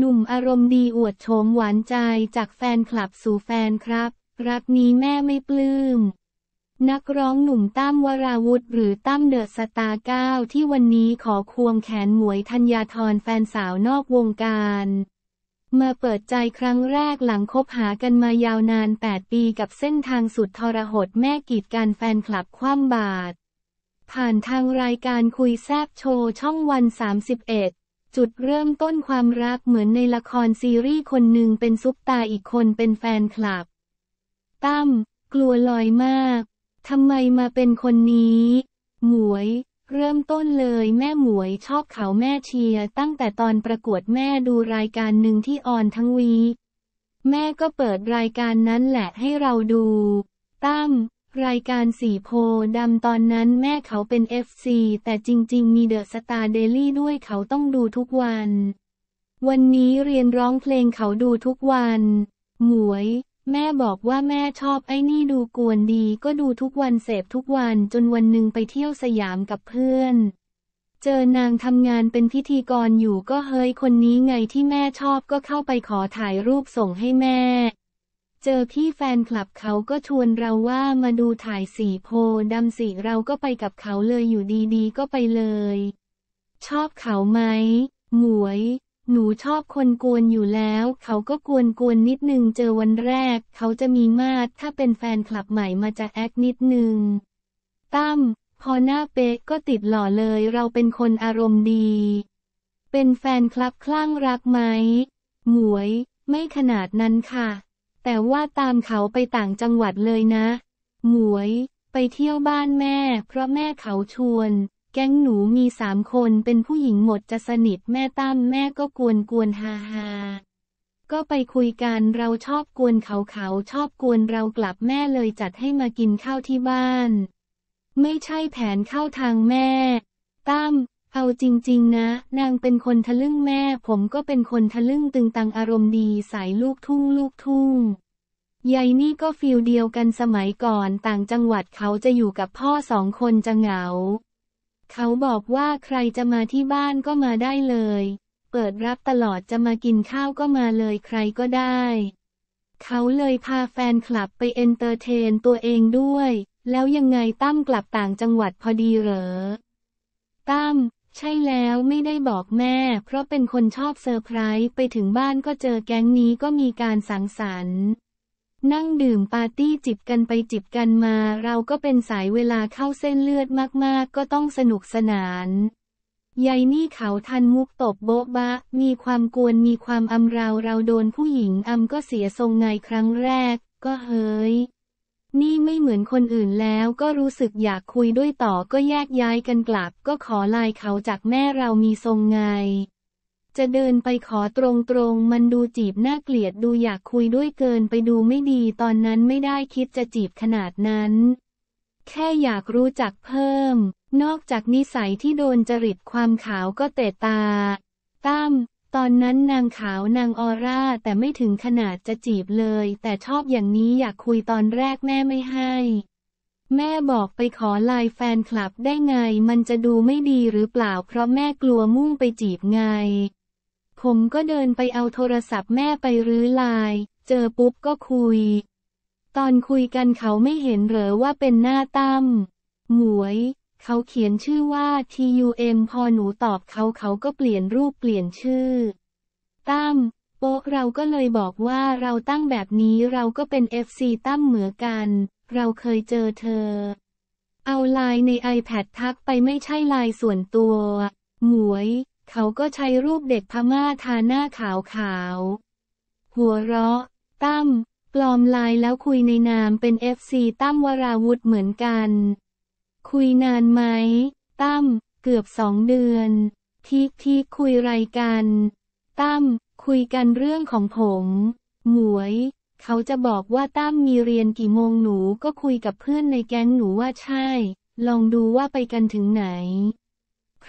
หนุ่มอารมณ์ดีอวดโฉมหวานใจจากแฟนคลับสู่แฟนครับ รักนี้แม่ไม่ปลืม้มนักร้องหนุ่มตั้มวราวุธหรือตั้มเดอะสตาร์เก้า ที่วันนี้ขอควงแขนหมวยธัญญาธรแฟนสาวนอกวงการมาเปิดใจครั้งแรกหลังคบหากันมายาวนาน 8 ปีกับเส้นทางสุดทรหดแม่กีดการแฟนคลับคว่ำบาตรผ่านทางรายการคุยแซบโชว์ช่องวัน31จุดเริ่มต้นความรักเหมือนในละครซีรีส์คนหนึ่งเป็นซุปตาอีกคนเป็นแฟนคลับตั้มกลัวลอยมากทำไมมาเป็นคนนี้ หมวย เริ่มต้นเลยแม่หมวยชอบเขาแม่เชียตั้งแต่ตอนประกวดแม่ดูรายการหนึ่งที่ออนทั้งวี แม่ก็เปิดรายการนั้นแหละให้เราดู ตั้มรายการสีโพดำตอนนั้นแม่เขาเป็นเอฟซีแต่จริง ๆ มีเดอะสตาร์เดลี่ด้วยเขาต้องดูทุกวัน วันนี้เรียนร้องเพลงเขาดูทุกวัน หมวย แม่บอกว่าแม่ชอบไอ้นี่ดูกวนดีก็ดูทุกวันเสพทุกวันจนวันหนึ่งไปเที่ยวสยามกับเพื่อน เจอนางทำงานเป็นพิธีกรอยู่ก็เฮ้ยคนนี้ไงที่แม่ชอบก็เข้าไปขอถ่ายรูปส่งให้แม่เจอพี่แฟนคลับเขาก็ชวนเราว่ามาดูถ่ายสีโพดำสีเราก็ไปกับเขาเลยอยู่ดีๆก็ไปเลย ชอบเขาไหมหมวย หนูชอบคนกวนอยู่แล้ว เขาก็กวนกวนนิดนึง เจอวันแรก เขาจะมีมาดถ้าเป็นแฟนคลับใหม่มาจะแอคนิดนึง ตั้มพอหน้าเป๊กก็ติดหล่อเลย เราเป็นคนอารมณ์ดี เป็นแฟนคลับคลั่งรักไหม หมวย ไม่ขนาดนั้นค่ะแต่ว่าตามเขาไปต่างจังหวัดเลยนะ หมวย ไปเที่ยวบ้านแม่ เพราะแม่เขาชวน แก๊งหนูมีสามคนเป็นผู้หญิงหมดจะสนิทแม่ตั้มแม่ก็กวนกวนฮาฮาก็ไปคุยกันเราชอบกวนเขาเขาชอบกวนเรากลับแม่เลยจัดให้มากินข้าวที่บ้าน ไม่ใช่แผนเข้าทางแม่ ตั้ม เอาจริงๆนะ นางเป็นคนทะลึ่งแม่ ผมก็เป็นคนทะลึ่งตึงตังอารมณ์ดีสายลูกทุ่งลูกทุ่งยายนี่ก็ฟิลเดียวกันสมัยก่อนต่างจังหวัดเขาจะอยู่กับพ่อสองคนจะเหงา เขาบอกว่าใครจะมาที่บ้านก็มาได้เลย เปิดรับตลอดจะมากินข้าวก็มาเลยใครก็ได้ เขาเลยพาแฟนคลับไปเอนเตอร์เทนตัวเองด้วย แล้วยังไงตั้มกลับต่างจังหวัดพอดีเหรอ ตั้ม ใช่แล้วไม่ได้บอกแม่ เพราะเป็นคนชอบเซอร์ไพรส์ ไปถึงบ้านก็เจอแก๊งนี้ก็มีการสังสรรค์นั่งดื่มปาร์ตี้จิบกันไปจิบกันมา เราก็เป็นสายเวลาเข้าเส้นเลือดมากๆ ก็ต้องสนุกสนานยายนี่เขาทันมุกตบโบ๊ะบะ มีความกวนมีความอำเราเราโดนผู้หญิงอำก็เสียทรงไงครั้งแรก ก็เฮ้ย นี่ไม่เหมือนคนอื่นแล้วก็รู้สึกอยากคุยด้วยต่อก็แยกย้ายกันกลับ ก็ขอลายเขาจากแม่เรามีทรงไงจะเดินไปขอตรงๆ มันดูจีบน่าเกลียดดูอยากคุยด้วยเกินไปดูไม่ดีตอนนั้นไม่ได้คิดจะจีบขนาดนั้น แค่อยากรู้จักเพิ่ม นอกจากนิสัยที่โดนจริตความขาวก็เตะตาตั้มตอนนั้นนางขาวนางออร่า แต่ไม่ถึงขนาดจะจีบเลย แต่ชอบอย่างนี้อยากคุยตอนแรกแม่ไม่ให้ แม่บอกไปขอไลน์แฟนคลับได้ไงมันจะดูไม่ดีหรือเปล่า เพราะแม่กลัวมุ่งไปจีบไงผมก็เดินไปเอาโทรศัพท์แม่ไปรื้อลาย เจอปุ๊บก็คุย ตอนคุยกันเขาไม่เห็นเหรอว่าเป็นหน้าตั้มหมวย เขาเขียนชื่อว่า TUM พอหนูตอบเขาเขาก็เปลี่ยนรูปเปลี่ยนชื่อตั้มโป๊ะเราก็เลยบอกว่าเราตั้งแบบนี้เราก็เป็น FC ตั้มเหมือกัน เราเคยเจอเธอ เอาไลน์ใน iPad ทักไปไม่ใช่ไลน์ส่วนตัวหมวยเขาก็ใช้รูปเด็กพม่าทาหน้าขาวขาวหัวเราะ ตั้มปลอมลายแล้วคุยในนามเป็นเอฟซีตั้มวราวุธเหมือนกัน คุยนานไหมตั้มเกือบสองเดือนทีทีคุยไรกันตั้มคุยกันเรื่องของผม หมวย เขาจะบอกว่าตั้มมีเรียนกี่โมงหนูก็คุยกับเพื่อนในแก๊งหนูว่าใช่ ลองดูว่าไปกันถึงไหน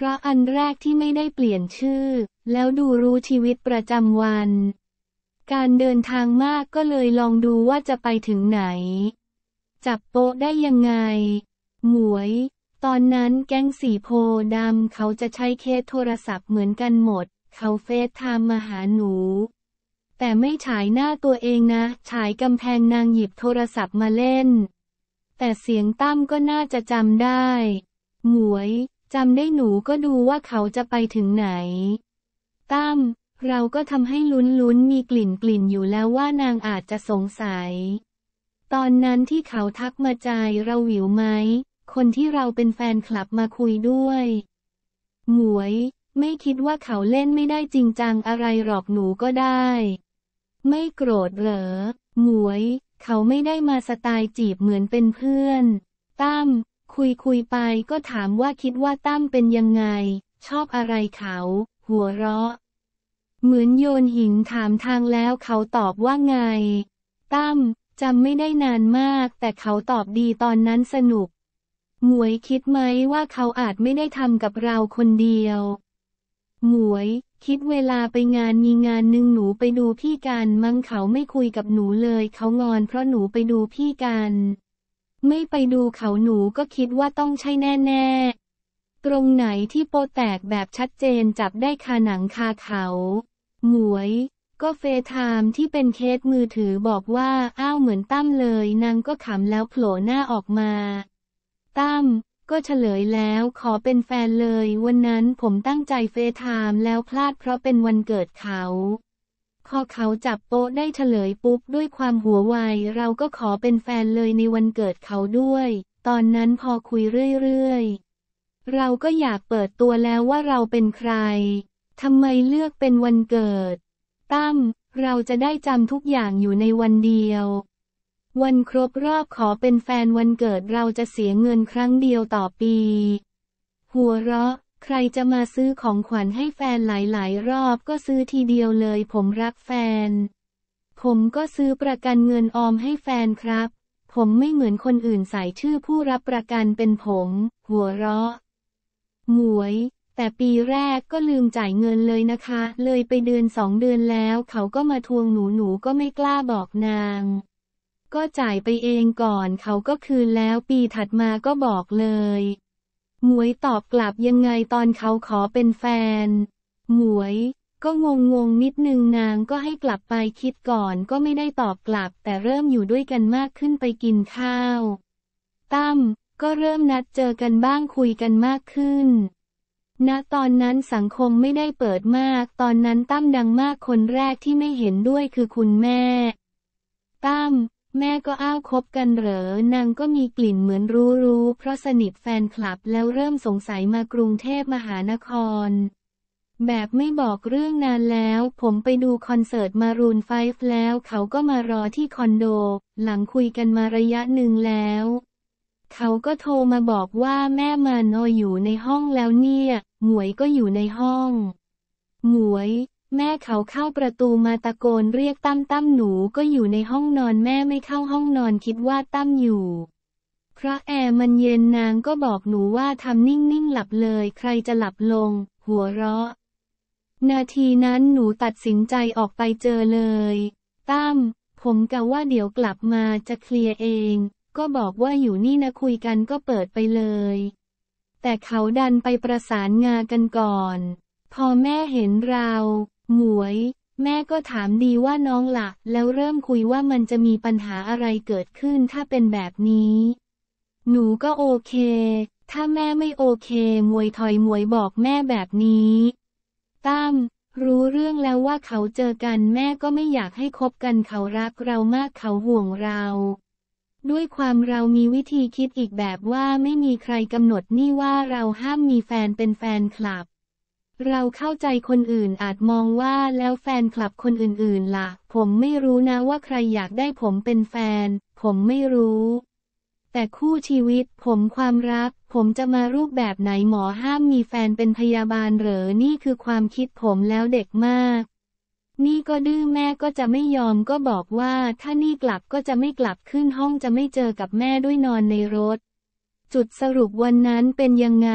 เพราะอันแรกที่ไม่ได้เปลี่ยนชื่อ แล้วดูรู้ชีวิตประจำวัน การเดินทางมากก็เลยลองดูว่าจะไปถึงไหน จับโปะได้ยังไง หมวย ตอนนั้นแก๊งสีโพดำเขาจะใช้เคสโทรศัพท์เหมือนกันหมด เขาเฟซไทม์มาหาหนู แต่ไม่ฉายหน้าตัวเองนะ ฉายกำแพงนางหยิบโทรศัพท์มาเล่น แต่เสียงตั้มก็น่าจะจำได้ หมวยจำได้หนูก็ดูว่าเขาจะไปถึงไหน ตั้ม เราก็ทำให้ลุ้นลุ้นมีกลิ่นกลิ่นอยู่แล้วว่านางอาจจะสงสัย ตอนนั้นที่เขาทักมาใจเราหิวไหม คนที่เราเป็นแฟนคลับมาคุยด้วย หมวย ไม่คิดว่าเขาเล่นไม่ได้จริงจังอะไรหรอกหนูก็ได้ ไม่โกรธเหรอหมวย เขาไม่ได้มาสไตล์จีบเหมือนเป็นเพื่อน ตั้มคุยคุยไปก็ถามว่าคิดว่าตั้มเป็นยังไง ชอบอะไรเขา หัวเราะ เหมือนโยนหินถามทางแล้วเขาตอบว่าไงตั้มจำไม่ได้นานมาก แต่เขาตอบดีตอนนั้นสนุก หมวยคิดไหมว่าเขาอาจไม่ได้ทำกับเราคนเดียว หมวย คิดเวลาไปงานมีงานหนึ่งหนูไปดูพี่กันมั้งเขาไม่คุยกับหนูเลย เขางอนเพราะหนูไปดูพี่กันไม่ไปดูเขาหนูก็คิดว่าต้องใช่แน่ๆ ตรงไหนที่โปแตกแบบชัดเจนจับได้คาหนังคาเขาหมวย ก็เฟทามที่เป็นเคสมือถือบอกว่าอ้าวเหมือนตั้มเลยนางก็ขำแล้วโผล่หน้าออกมา ตั้มก็เฉลยแล้วขอเป็นแฟนเลย วันนั้นผมตั้งใจเฟทามแล้วพลาดเพราะเป็นวันเกิดเขาพอเขาจับโป๊ะได้เฉลยปุ๊บด้วยความหัวไวเราก็ขอเป็นแฟนเลยในวันเกิดเขาด้วย ตอนนั้นพอคุยเรื่อยๆเราก็อยากเปิดตัวแล้วว่าเราเป็นใครทำไมเลือกเป็นวันเกิด ตั้มเราจะได้จำทุกอย่างอยู่ในวันเดียว วันครบรอบขอเป็นแฟนวันเกิดเราจะเสียเงินครั้งเดียวต่อปี หัวเราะใครจะมาซื้อของขวัญให้แฟนหลายๆ รอบก็ซื้อทีเดียวเลยผมรักแฟน ผมก็ซื้อประกันเงินออมให้แฟนครับ ผมไม่เหมือนคนอื่นใส่ชื่อผู้รับประกันเป็นผม หัวเราะหมวย แต่ปีแรกก็ลืมจ่ายเงินเลยนะคะ เลยไปเดือนสองเดือนแล้ว เขาก็มาทวงหนูหนูก็ไม่กล้าบอกนาง ก็จ่ายไปเองก่อนเขาก็คืนแล้วปีถัดมาก็บอกเลยหมวยตอบกลับยังไงตอนเขาขอเป็นแฟน หมวย ก็งงงงนิดนึงนางก็ให้กลับไปคิดก่อนก็ไม่ได้ตอบกลับ แต่เริ่มอยู่ด้วยกันมากขึ้นไปกินข้าว ตั้มก็เริ่มนัดเจอกันบ้างคุยกันมากขึ้น ณตอนนั้นสังคมไม่ได้เปิดมาก ตอนนั้นตั้มดังมากคนแรกที่ไม่เห็นด้วยคือคุณแม่ ตั้มแม่ก็อ้าวคบกันเหรอ นางก็มีกลิ่นเหมือนรู้รู้เพราะสนิทแฟนคลับแล้วเริ่มสงสัยมากรุงเทพมหานคร แบบไม่บอกเรื่องนานแล้ว ผมไปดูคอนเสิร์ตมารูนไฟฟ์แล้ว เขาก็มารอที่คอนโด หลังคุยกันมาระยะหนึ่งแล้ว เขาก็โทรมาบอกว่าแม่มานออยู่ในห้องแล้วเนี่ย หมวยก็อยู่ในห้อง หมวยแม่เขาเข้าประตูมาตะโกนเรียกตั้มตั้มหนูก็อยู่ในห้องนอน แม่ไม่เข้าห้องนอนคิดว่าตั้มอยู่เพราะแอร์มันเย็นนางก็บอกหนูว่าทำนิ่ง ๆหลับเลย ใครจะหลับลงหัวเราะ นาทีนั้นหนูตัดสินใจออกไปเจอเลยตั้มผมกะว่าเดี๋ยวกลับมาจะเคลียร์เอง ก็บอกว่าอยู่นี่นะคุยกันก็เปิดไปเลย แต่เขาดันไปประสานงากันก่อน พอแม่เห็นเราหมวยแม่ก็ถามดีว่าน้องละ่ะ แล้วเริ่มคุยว่ามันจะมีปัญหาอะไรเกิดขึ้นถ้าเป็นแบบนี้ หนูก็โอเค ถ้าแม่ไม่โอเคมวยถอยมวยบอกแม่แบบนี้ตั้มรู้เรื่องแล้วว่าเขาเจอกันแม่ก็ไม่อยากให้คบกันเขารักเรามากเขาห่วงเรา ด้วยความเรามีวิธีคิดอีกแบบว่าไม่มีใครกำหนดนี่ว่าเราห้ามมีแฟนเป็นแฟนคลับเราเข้าใจคนอื่นอาจมองว่าแล้วแฟนคลับคนอื่นๆละ่ะ ผมไม่รู้นะว่าใครอยากได้ผมเป็นแฟน ผมไม่รู้ แต่คู่ชีวิต ผมความรัก ผมจะมารูปแบบไหนหมอห้ามมีแฟนเป็นพยาบาลเหรอ นี่คือความคิดผมแล้วเด็กมาก นี่ก็ดื้อแม่ก็จะไม่ยอมก็บอกว่า ถ้านี่กลับก็จะไม่กลับขึ้นห้องจะไม่เจอกับแม่ด้วยนอนในรถ จุดสรุปวันนั้นเป็นยังไง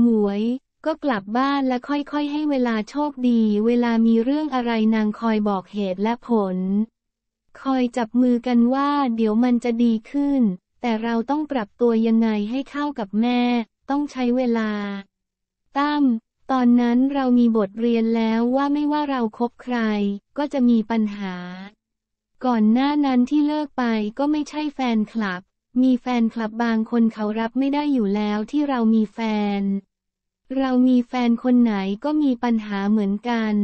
หมวยก็กลับบ้านและค่อยๆ ให้เวลาโชคดี เวลามีเรื่องอะไรนางคอยบอกเหตุและผล คอยจับมือกันว่า เดี๋ยวมันจะดีขึ้น แต่เราต้องปรับตัวยังไงให้เข้ากับแม่ ต้องใช้เวลาตั้มตอนนั้นเรามีบทเรียนแล้วว่าไม่ว่าเราครบใคร ก็จะมีปัญหา ก่อนหน้านั้นที่เลิกไปก็ไม่ใช่แฟนคลับ มีแฟนคลับบางคนเขารับไม่ได้อยู่แล้วที่เรามีแฟนเรามีแฟนคนไหนก็มีปัญหาเหมือนกัน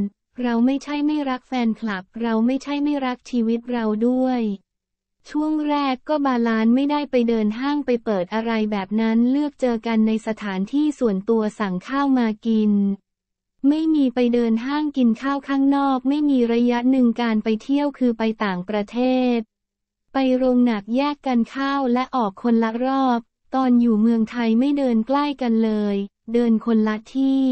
เราไม่ใช่ไม่รักแฟนคลับ เราไม่ใช่ไม่รักชีวิตเราด้วย ช่วงแรกก็บาลานไม่ได้ไปเดินห้างไปเปิดอะไรแบบนั้น เลือกเจอกันในสถานที่ส่วนตัวสั่งข้าวมากิน ไม่มีไปเดินห้างกินข้าวข้างนอก ไม่มีระยะหนึ่งการไปเที่ยวคือไปต่างประเทศ ไปโรงหนักแยกกันข้าวและออกคนละรอบตอนอยู่เมืองไทยไม่เดินใกล้กันเลย เดินคนละที่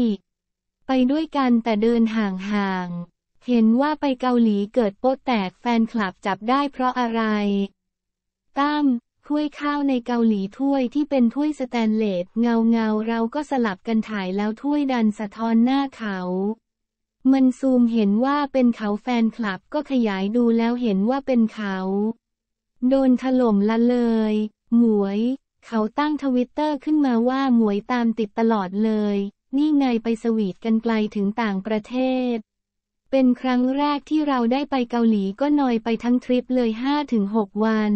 ไปด้วยกันแต่เดินห่างๆ เห็นว่าไปเกาหลีเกิดโป๊แตกแฟนคลับจับได้เพราะอะไรตั้มถ้วยข้าวในเกาหลีถ้วยที่เป็นถ้วยสแตนเลสเงาเงาเราก็สลับกันถ่ายแล้วถ้วยดันสะท้อนหน้าเขา มันซูมเห็นว่าเป็นเขาแฟนคลับก็ขยายดูแล้วเห็นว่าเป็นเขา โดนถล่มละเลย หมวยเขาตั้งทวิตเตอร์ขึ้นมาว่าหมวยตามติดตลอดเลย นี่ไงไปสวีทกันไกลถึงต่างประเทศ เป็นครั้งแรกที่เราได้ไปเกาหลีก็นอยไปทั้งทริปเลย 5-6 วัน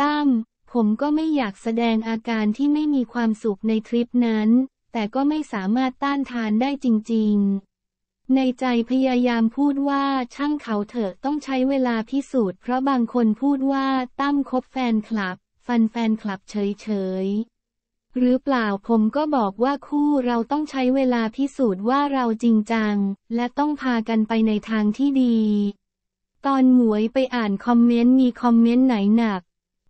ตั้มผมก็ไม่อยากแสดงอาการที่ไม่มีความสุขในทริปนั้น แต่ก็ไม่สามารถต้านทานได้จริงๆ ในใจพยายามพูดว่าช่างเขาเถอะต้องใช้เวลาพิสูจน์ เพราะบางคนพูดว่าตั้มคบแฟนคลับฟันแฟนคลับเฉยๆ หรือเปล่าผมก็บอกว่าคู่เราต้องใช้เวลาพิสูจน์ว่าเราจริงจัง และต้องพากันไปในทางที่ดี ตอนหมวยไปอ่านคอมเมนต์มีคอมเมนต์ไหนหนัก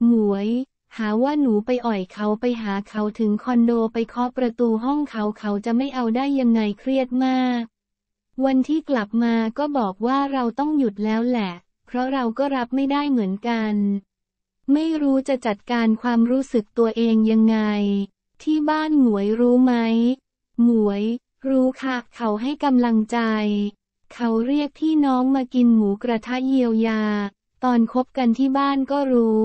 หมวย หาว่าหนูไปอ่อยเขาไปหาเขาถึงคอนโดไปเคาะประตูห้องเขาเขาจะไม่เอาได้ยังไงเครียดมาก วันที่กลับมาก็บอกว่าเราต้องหยุดแล้วแหละ เพราะเราก็รับไม่ได้เหมือนกันไม่รู้จะจัดการความรู้สึกตัวเองยังไง ที่บ้านหมวยรู้ไหม หมวยรู้ค่ะเขาให้กำลังใจ เขาเรียกพี่น้องมากินหมูกระทะเยียวยา ตอนคบกันที่บ้านก็รู้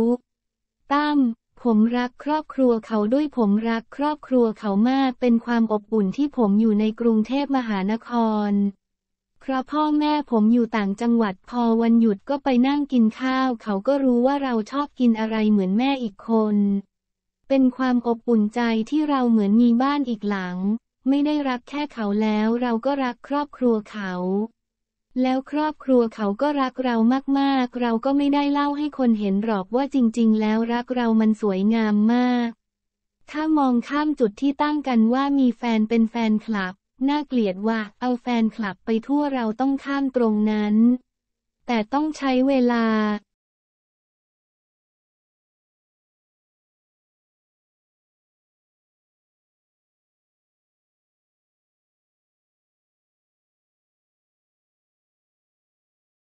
ตั้มผมรักครอบครัวเขาด้วยผมรักครอบครัวเขามากเป็นความอบอุ่นที่ผมอยู่ในกรุงเทพมหานครราะพ่อแม่ผมอยู่ต่างจังหวัดพอวันหยุดก็ไปนั่งกินข้าวเขาก็รู้ว่าเราชอบกินอะไรเหมือนแม่อีกคน เป็นความอบอุ่นใจที่เราเหมือนมีบ้านอีกหลัง ไม่ได้รักแค่เขาแล้วเราก็รักครอบครัวเขา แล้วครอบครัวเขาก็รักเรามากๆ เราก็ไม่ได้เล่าให้คนเห็นหรอกว่าจริง ๆ แล้วรักเรามันสวยงามมาก ถ้ามองข้ามจุดที่ตั้งกันว่ามีแฟนเป็นแฟนคลับน่าเกลียดว่ะเอาแฟนคลับไปทั่วเราต้องข้ามตรงนั้น แต่ต้องใช้เวลา